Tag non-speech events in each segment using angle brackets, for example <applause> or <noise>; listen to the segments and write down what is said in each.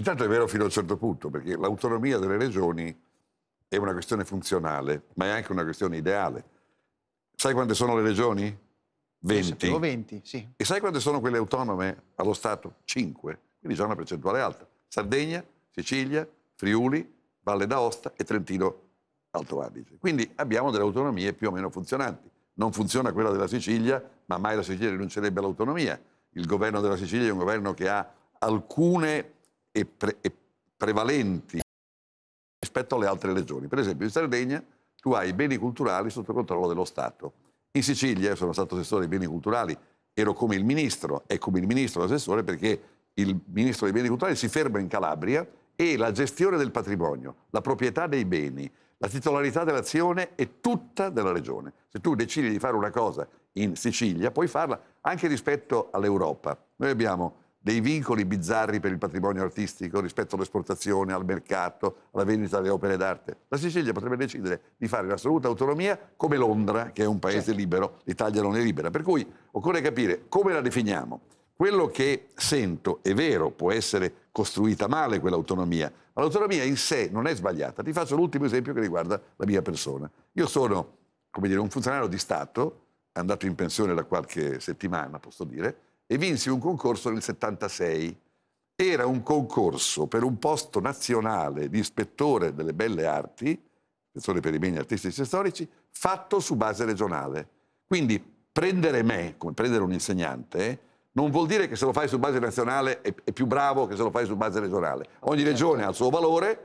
Intanto è vero fino a un certo punto, perché l'autonomia delle regioni è una questione funzionale, ma è anche una questione ideale. Sai quante sono le regioni? 20. 20 sì. E sai quante sono quelle autonome allo Stato? 5. Quindi già una percentuale alta. Sardegna, Sicilia, Friuli, Valle d'Aosta e Trentino Alto Adige. Quindi abbiamo delle autonomie più o meno funzionanti. Non funziona quella della Sicilia, ma mai la Sicilia rinuncerebbe all'autonomia. Il governo della Sicilia è un governo che ha alcune e, pre, e prevalenti rispetto alle altre regioni. Per esempio in Sardegna tu hai i beni culturali sotto controllo dello Stato. In Sicilia io sono stato assessore dei beni culturali, ero come il ministro, è come il ministro l'assessore perché il ministro dei beni culturali si ferma in Calabria e la gestione del patrimonio, la proprietà dei beni, la titolarità dell'azione è tutta della regione. Se tu decidi di fare una cosa in Sicilia, puoi farla anche rispetto all'Europa. Noi abbiamo dei vincoli bizzarri per il patrimonio artistico rispetto all'esportazione, al mercato, alla vendita delle opere d'arte. La Sicilia potrebbe decidere di fare l'assoluta autonomia come Londra, che è un paese certo. libero, l'Italia non è libera. Per cui occorre capire come la definiamo. Quello che sento è vero, può essere costruita male quell'autonomia, ma l'autonomia in sé non è sbagliata. Ti faccio l'ultimo esempio che riguarda la mia persona. Io sono, come dire, un funzionario di Stato, andato in pensione da qualche settimana, posso dire, e vinsi un concorso nel 76. Era un concorso per un posto nazionale di ispettore delle belle arti, ispettore per i beni artistici e storici, fatto su base regionale. Quindi prendere me, come prendere un insegnante, non vuol dire che se lo fai su base nazionale è, più bravo che se lo fai su base regionale. Ogni regione ha il suo valore.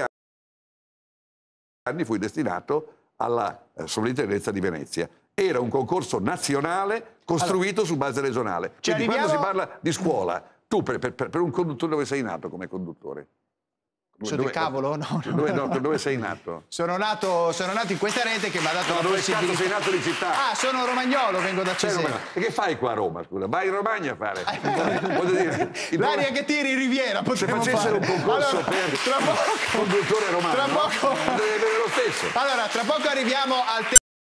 Anni fui destinato alla eh, sovrintendenza di Venezia. Era un concorso nazionale costruito allora, su base regionale. Quindi cioè, arriviamo... quando si parla di scuola, tu per, per, per, un conduttore dove sei nato come conduttore? Dove, Sono dove, cavolo? No, no, dove, no, dove sei nato? Sono, nato? sono nato in questa rete che mi ha dato no, la dove possibilità. Dove sei nato di città? Ah, sono romagnolo, vengo da Cesena. E che fai qua a Roma, scusa? Vai in Romagna a fare. <laughs> dire, L'aria che tiri in Riviera, potremmo fare. Se facessero fare. un concorso allora, per tra poco, conduttore romano, tra poco... No? lo stesso. Allora, tra poco arriviamo al tema